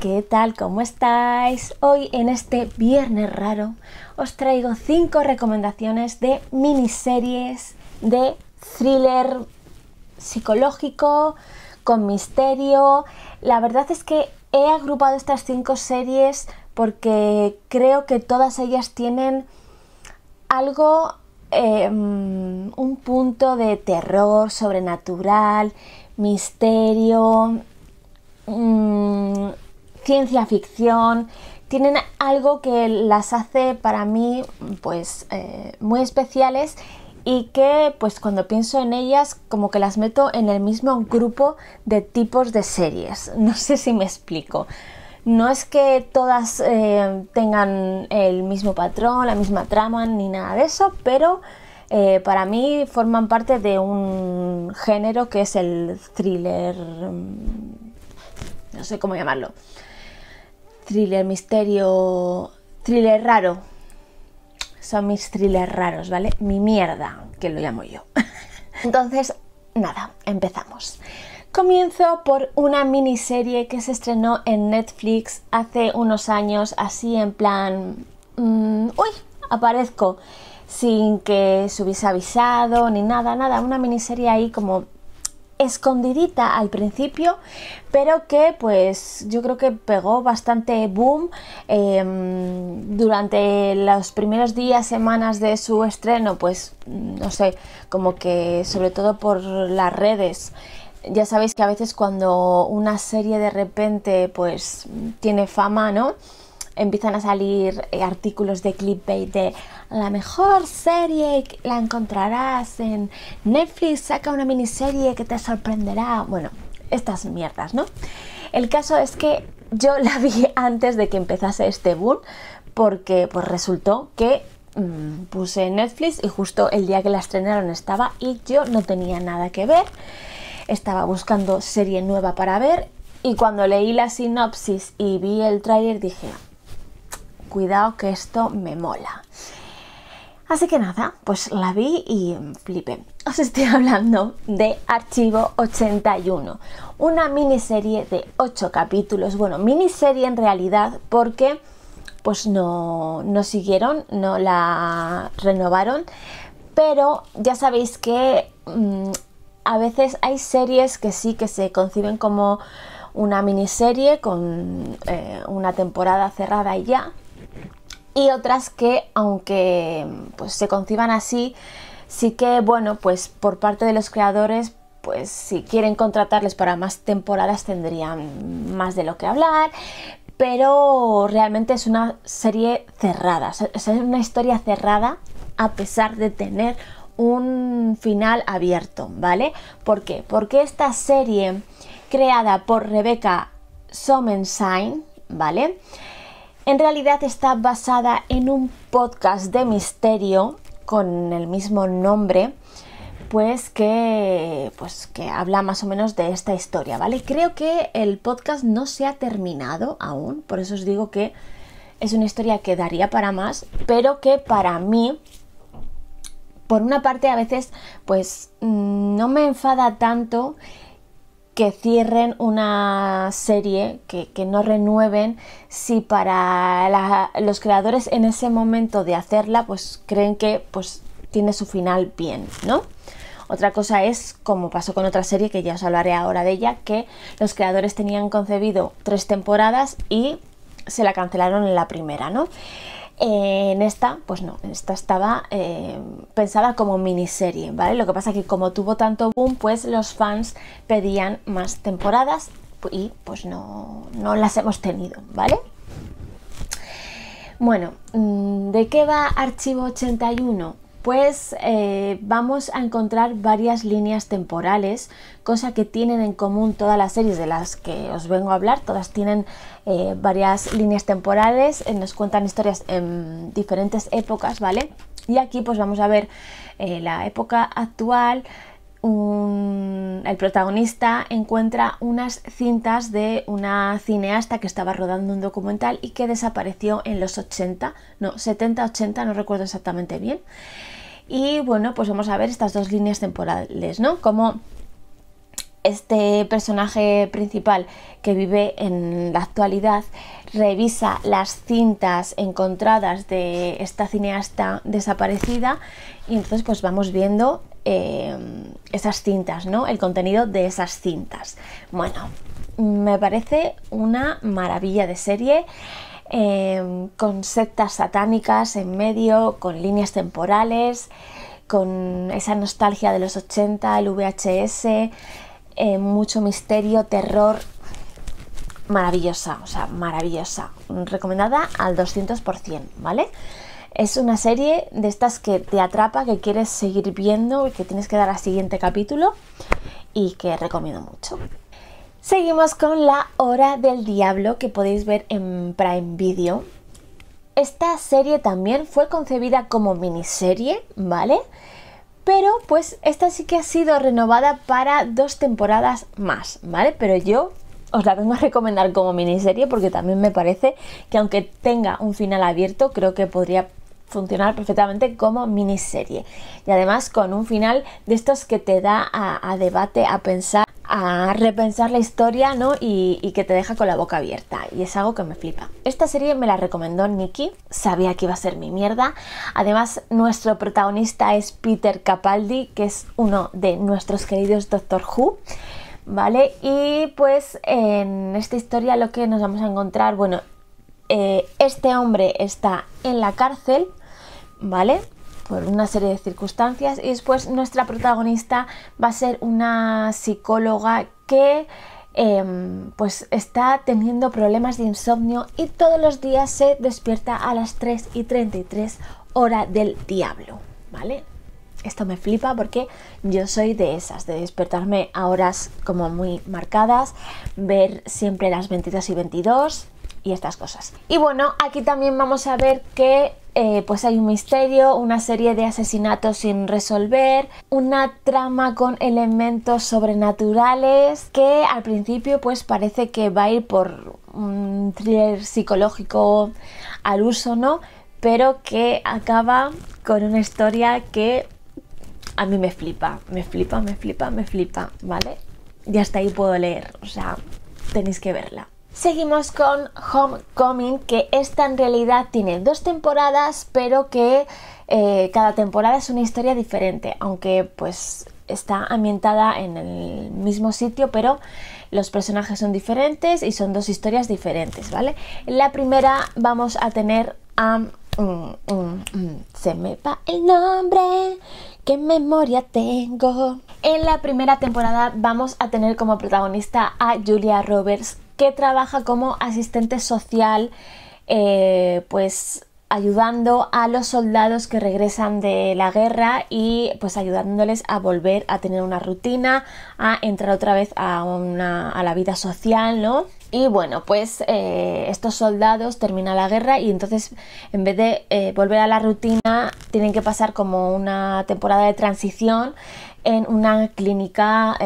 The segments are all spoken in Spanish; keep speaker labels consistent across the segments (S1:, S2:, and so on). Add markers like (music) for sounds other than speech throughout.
S1: ¿Qué tal? ¿Cómo estáis? Hoy en este viernes raro os traigo cinco recomendaciones de miniseries de thriller psicológico, con misterio. La verdad es que he agrupado estas cinco series porque creo que todas ellas tienen algo, em, un punto de terror sobrenatural, misterio... Mm, ciencia ficción, tienen algo que las hace para mí pues eh, muy especiales y que pues cuando pienso en ellas como que las meto en el mismo grupo de tipos de series. (laughs) No sé si me explico. No es que todas eh, tengan el mismo patrón, la misma trama ni nada de eso, pero eh, para mí forman parte de un género que es el thriller... Mm, no sé cómo llamarlo thriller, misterio, thriller raro. Son mis thrillers raros, ¿vale? Mi mierda, que lo llamo yo. (laughs) Entonces, nada, empezamos. Comienzo por una miniserie que se estrenó en Netflix hace unos años, así en plan... Mmm, ¡Uy! Aparezco sin que se hubiese avisado ni nada, nada. Una miniserie ahí como escondidita al principio, pero que pues yo creo que pegó bastante boom em, durante los primeros días, semanas de su estreno, pues no sé, como que sobre todo por las redes. Ya sabéis que a veces cuando una serie de repente pues tiene fama, ¿no? empiezan a salir eh, artículos de clickbait de la mejor serie la encontrarás en Netflix, saca una miniserie que te sorprenderá. Bueno, estas mierdas, ¿no? El caso es que yo la vi (laughs) antes de que empezase este boom porque pues resultó que mm, puse Netflix y justo el día que la estrenaron estaba y yo no tenía nada que ver. Estaba buscando serie nueva para ver y cuando leí la sinopsis y vi el tráiler dije, cuidado que esto me mola. Así que nada, pues la vi y flipé. Os estoy (laughs) hablando de Archivo 81, una miniserie de 8 capítulos. Bueno, miniserie en realidad porque pues no, no siguieron, no la renovaron. Pero ya sabéis que mm, a veces hay series que sí que se conciben como una miniserie con eh, una temporada cerrada y ya, y otras que, aunque pues, se conciban así, sí que, bueno, pues por parte de los creadores, pues si quieren contratarles para más temporadas tendrían más de lo que hablar, pero realmente es una serie cerrada, es una historia cerrada a pesar de tener un final abierto, ¿vale? ¿Por qué? Porque esta serie creada por Rebecca Somenstein, ¿vale? en realidad está basada en un podcast de misterio con el mismo nombre, pues que, pues que habla más o menos de esta historia, ¿vale? Creo que el podcast no se ha terminado aún, por eso os digo que es una historia que daría para más, pero que para mí, por una parte a veces, pues mm, no me enfada tanto que cierren una serie, que, no renueven, si para los creadores en ese momento de hacerla, pues creen que pues, tiene su final bien, ¿no? Otra cosa es, como pasó con otra serie, que ya os hablaré ahora de ella, que los creadores tenían concebido tres temporadas y se la cancelaron en la primera, ¿no? Eh, en esta, pues no, en esta estaba eh, pensada como miniserie, ¿vale? Lo que pasa que como tuvo tanto boom, pues los fans pedían más temporadas y pues no, no las hemos tenido, ¿vale? Bueno, mm, ¿de qué va Archivo 81? pues eh, vamos a encontrar varias líneas temporales, cosa que tienen en común todas las series de las que os vengo a hablar, todas tienen eh, varias líneas temporales, eh, nos cuentan historias en diferentes épocas, ¿vale? Y aquí pues vamos a ver la época actual, el protagonista encuentra unas cintas de una cineasta que estaba rodando un documental y que desapareció en los 80, no, 70-80, no recuerdo exactamente bien. Y bueno, pues vamos a ver estas dos líneas temporales, ¿no? Como este personaje principal que vive en la actualidad revisa las cintas encontradas de esta cineasta desaparecida y entonces pues vamos viendo Em, esas cintas, ¿no? El contenido de esas cintas. Bueno, me parece una maravilla de serie. Em, con sectas satánicas en medio, con líneas temporales, con esa nostalgia de los 80, el VHS, eh, mucho misterio, terror. Maravillosa, o sea, maravillosa. Recomendada al 200%, ¿vale? Es una serie de estas que te atrapa, que quieres seguir viendo, y que tienes que dar al siguiente capítulo y que recomiendo mucho. Seguimos con La Hora del Diablo que podéis ver en Prime Video. Esta serie también fue concebida como miniserie, ¿vale? Pero pues esta sí que ha sido renovada para dos temporadas más, ¿vale? Pero yo os la vengo a recomendar como miniserie porque también me parece que aunque tenga un final abierto, creo que podría funcionar perfectamente como miniserie y además con un final de estos que te da a, debate, a pensar, a repensar la historia ¿no? Y, que te deja con la boca abierta y es algo que me flipa. Esta serie me la recomendó Nicky, sabía que iba a ser mi mierda, además nuestro protagonista es Peter Capaldi que es uno de nuestros queridos Doctor Who. ¿Vale? Y pues en esta historia lo que nos vamos a encontrar, bueno, eh, este hombre está en la cárcel ¿vale? Por una serie de circunstancias. Y después nuestra protagonista va a ser una psicóloga que em, pues está teniendo problemas de insomnio y todos los días se despierta a las 3 y 33 hora del diablo, ¿vale? Esto me flipa porque yo soy de esas, de despertarme a horas como muy marcadas, ver siempre las 22 y 22 y estas cosas. Y bueno, aquí también vamos a ver que eh, pues hay un misterio, una serie de asesinatos sin resolver, una trama con elementos sobrenaturales que al principio pues parece que va a ir por un thriller psicológico al uso, ¿no? Pero que acaba con una historia que a mí me flipa, me flipa, me flipa, me flipa, ¿vale? Y hasta ahí puedo leer, o sea, tenéis que verla. Seguimos con Homecoming, que esta en realidad tiene dos temporadas, pero que eh, cada temporada es una historia diferente, aunque pues está ambientada en el mismo sitio, pero los personajes son diferentes y son dos historias diferentes, ¿vale? En la primera vamos a tener a... Mm, mm, mm, se me va el nombre, qué memoria tengo. En la primera temporada vamos a tener como protagonista a Julia Roberts, que trabaja como asistente social, eh, pues ayudando a los soldados que regresan de la guerra y pues ayudándoles a volver a tener una rutina, a entrar otra vez a, la vida social, ¿no? Y bueno, pues eh, estos soldados terminan la guerra y entonces en vez de eh, volver a la rutina tienen que pasar como una temporada de transición en una clínica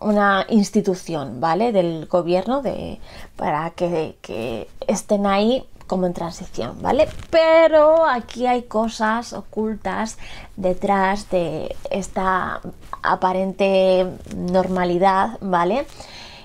S1: una institución, ¿vale? Del gobierno de, para que, que estén ahí como en transición, ¿vale? Pero aquí hay cosas ocultas detrás de esta aparente normalidad, ¿vale?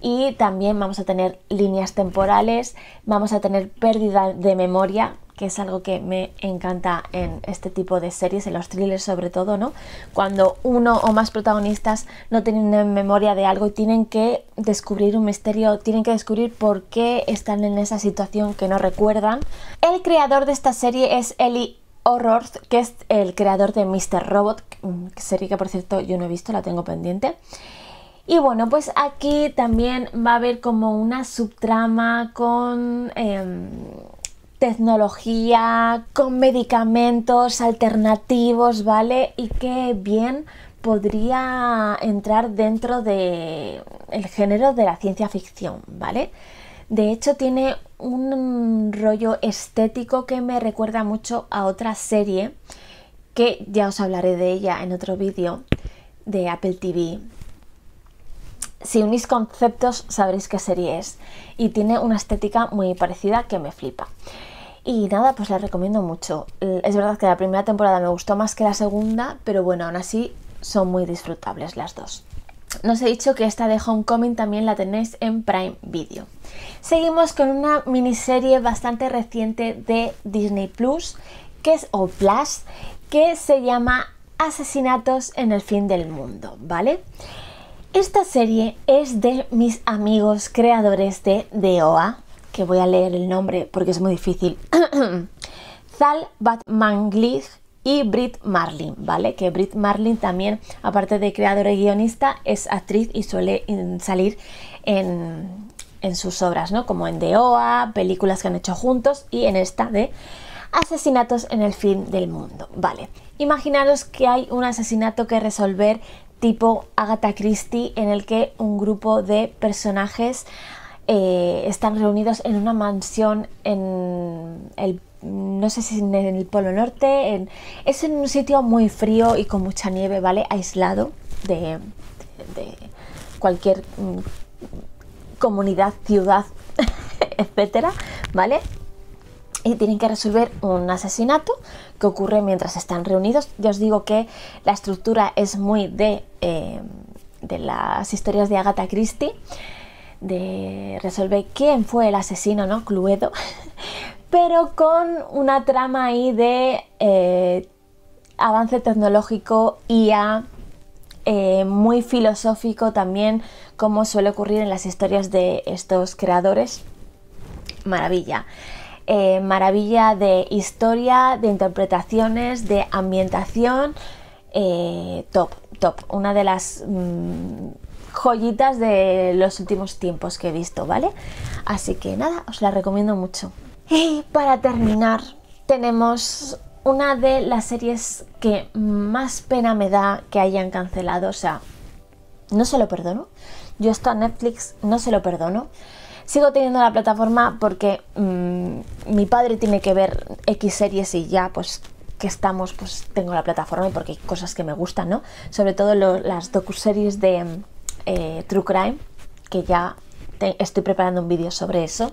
S1: Y también vamos a tener líneas temporales, vamos a tener pérdida de memoria, que es algo que me encanta en este tipo de series, en los thrillers sobre todo, ¿no? Cuando uno o más protagonistas no tienen memoria de algo y tienen que descubrir un misterio, tienen que descubrir por qué están en esa situación que no recuerdan. El creador de esta serie es Eli Horroth, que es el creador de Mr. Robot, serie que por cierto yo no he visto, la tengo pendiente. Y bueno, pues aquí también va a haber como una subtrama con... Em, tecnología, con medicamentos alternativos, ¿vale? Y que bien podría entrar dentro de el género de la ciencia ficción, ¿vale? De hecho, tiene un rollo estético que me recuerda mucho a otra serie que ya os hablaré de ella en otro vídeo de Apple TV. Si unís conceptos sabréis qué serie es y tiene una estética muy parecida que me flipa. Y nada, pues la recomiendo mucho. Es verdad que la primera temporada me gustó más que la segunda, pero bueno, aún así son muy disfrutables las dos. Nos he dicho que esta de Homecoming también la tenéis en Prime Video. Seguimos con una miniserie bastante reciente de Disney Plus, que es o Plus, que se llama Asesinatos en el fin del mundo, ¿vale? Esta serie es de mis amigos creadores de OA, que voy a leer el nombre porque es muy difícil. (clears throat) Zal Batmanglij y Brit Marlin, ¿vale? Que Brit Marlin también, aparte de creadora y guionista, es actriz y suele salir en, sus obras, ¿no? Como en The Oa, películas que han hecho juntos y en esta de asesinatos en el fin del mundo. Vale, imaginaros que hay un asesinato que resolver tipo Agatha Christie en el que un grupo de personajes eh, están reunidos en una mansión en el no sé si en el Polo Norte, es en un sitio muy frío y con mucha nieve, ¿vale? Aislado de, cualquier mm, comunidad, ciudad, (laughs) etcétera, ¿vale? Y tienen que resolver un asesinato que ocurre mientras están reunidos. Ya os digo que la estructura es muy de, eh, de las historias de Agatha Christie de resolver quién fue el asesino, ¿no? Cluedo, (laughs) pero con una trama ahí de eh, avance tecnológico, IA, eh, muy filosófico también, como suele ocurrir en las historias de estos creadores. Maravilla. Eh, maravilla de historia, de interpretaciones, de ambientación, top, top. Una de las mm, joyitas de los últimos tiempos que he visto, ¿vale? Así que nada, os la recomiendo mucho. Y para terminar, tenemos una de las series que más pena me da que hayan cancelado, o sea, no se lo perdono. Yo esto a Netflix no se lo perdono. Sigo teniendo la plataforma porque mm, mi padre tiene que ver X series y ya pues que estamos pues tengo la plataforma y porque hay cosas que me gustan, ¿no? Sobre todo las docuseries de mm, eh, True Crime, que ya estoy preparando un vídeo sobre eso.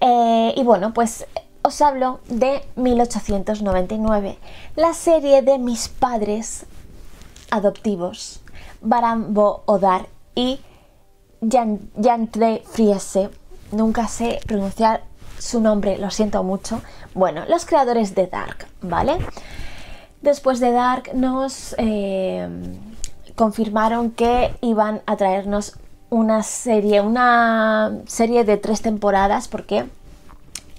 S1: Eh, y bueno, pues eh, os hablo de 1899, la serie de mis padres adoptivos, Barambo Odar y Jantre Friese. Nunca sé pronunciar su nombre, lo siento mucho. Bueno, los creadores de Dark, ¿vale? Después de Dark nos confirmaron que iban a traernos una serie, una serie de tres temporadas, porque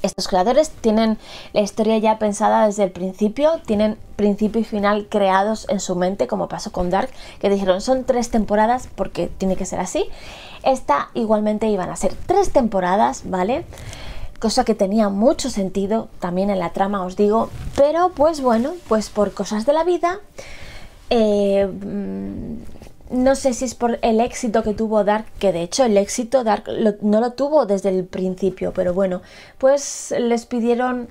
S1: estos creadores tienen la historia ya pensada desde el principio, tienen principio y final creados en su mente, como pasó con Dark, que dijeron son tres temporadas porque tiene que ser así. Esta igualmente iban a ser tres temporadas, ¿vale? Cosa que tenía mucho sentido también en la trama, os digo, pero pues bueno, pues por cosas de la vida eh, mm, no sé si es por el éxito que tuvo Dark, que de hecho el éxito Dark no lo tuvo desde el principio, pero bueno, pues les pidieron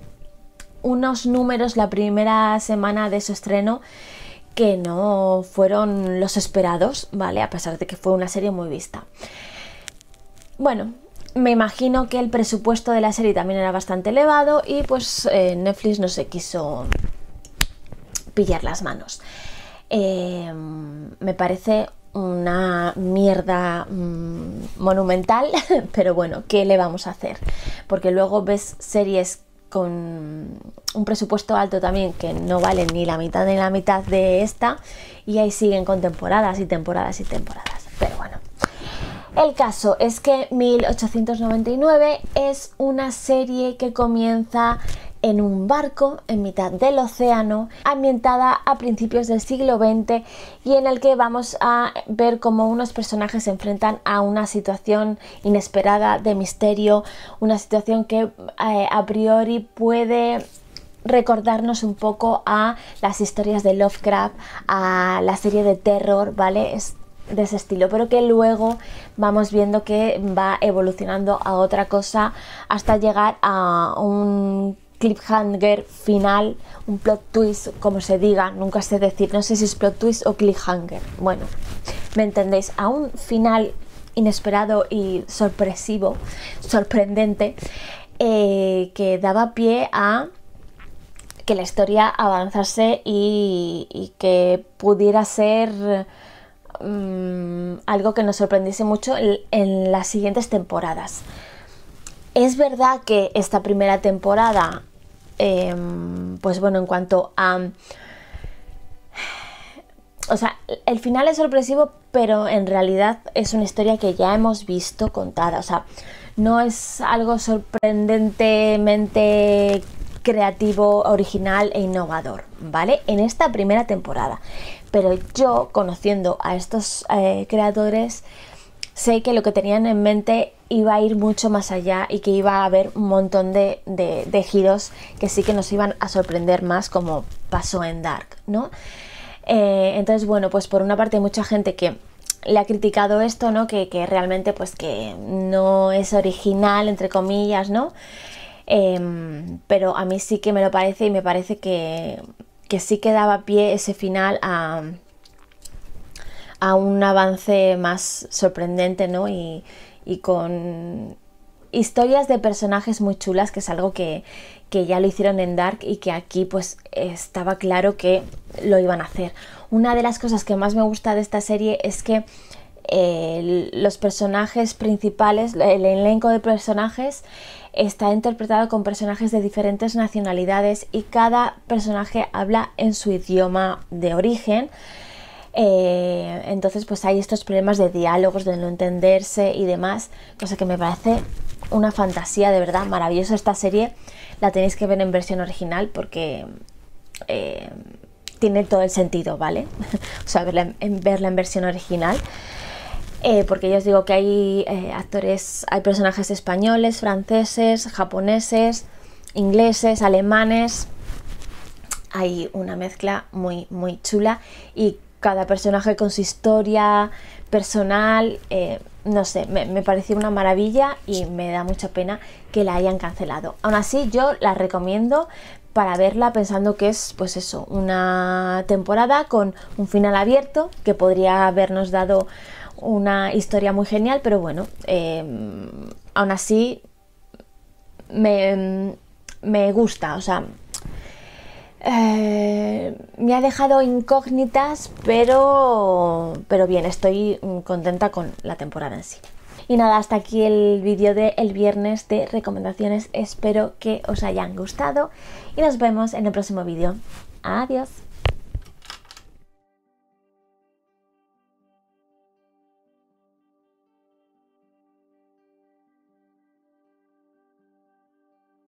S1: unos números la primera semana de su estreno que no fueron los esperados, ¿vale? A pesar de que fue una serie muy vista. Bueno, me imagino que el presupuesto de la serie también era bastante elevado y pues eh, Netflix no se quiso pillar las manos. Em, me parece una mierda mm, monumental, (laughs) pero bueno, ¿qué le vamos a hacer? Porque luego ves series con un presupuesto alto también que no valen ni la mitad ni la mitad de esta y ahí siguen con temporadas y temporadas y temporadas. Pero bueno, el caso es que 1899 es una serie que comienza en un barco en mitad del océano, ambientada a principios del siglo XX y en el que vamos a ver cómo unos personajes se enfrentan a una situación inesperada de misterio, una situación que eh, a priori puede recordarnos un poco a las historias de Lovecraft, a la serie de terror, ¿vale? Es de ese estilo, pero que luego vamos viendo que va evolucionando a otra cosa hasta llegar a un cliffhanger final, un plot twist, como se diga, nunca sé decir, no sé si es plot twist o cliffhanger. Bueno, me entendéis, a un final inesperado y sorpresivo, sorprendente, eh, que daba pie a que la historia avanzase y, que pudiera ser mm, algo que nos sorprendiese mucho en las siguientes temporadas. Es verdad que esta primera temporada Em, pues bueno, en cuanto a... O sea, el final es sorpresivo, pero en realidad es una historia que ya hemos visto contada. O sea, no es algo sorprendentemente creativo, original e innovador, ¿vale? En esta primera temporada. Pero yo, conociendo a estos eh, creadores, sé que lo que tenían en mente iba a ir mucho más allá y que iba a haber un montón de, de, giros que sí que nos iban a sorprender más como pasó en Dark, ¿no? Eh, entonces, bueno, pues por una parte hay mucha gente que le ha criticado esto, ¿no? Que, que realmente pues que no es original, entre comillas, ¿no? Em, pero a mí sí que me lo parece y me parece que, que sí que daba pie ese final a, a un avance más sorprendente, ¿no? Y, con historias de personajes muy chulas, que es algo que, ya lo hicieron en Dark y que aquí pues estaba claro que lo iban a hacer. Una de las cosas que más me gusta de esta serie es que los personajes principales, el elenco de personajes está interpretado con personajes de diferentes nacionalidades y cada personaje habla en su idioma de origen eh, entonces, pues hay estos problemas de diálogos, de no entenderse y demás, cosa que me parece una fantasía de verdad maravillosa esta serie. La tenéis que ver en versión original porque eh, tiene todo el sentido, ¿vale? (laughs) o sea, verla en, versión original. Eh, porque yo os digo que hay actores, hay personajes españoles, franceses, japoneses, ingleses, alemanes, hay una mezcla muy muy chula y cada personaje con su historia personal, eh, no sé, me, pareció una maravilla y me da mucha pena que la hayan cancelado. Aún así, yo la recomiendo para verla pensando que es, pues eso, una temporada con un final abierto que podría habernos dado una historia muy genial, pero bueno, em, aún así me, em, me gusta, o sea, eh, me ha dejado incógnitas, pero, pero bien, estoy mm, contenta con la temporada en sí. Y nada, hasta aquí el vídeo del viernes de recomendaciones. Espero que os hayan gustado y nos vemos en el próximo vídeo. Adiós.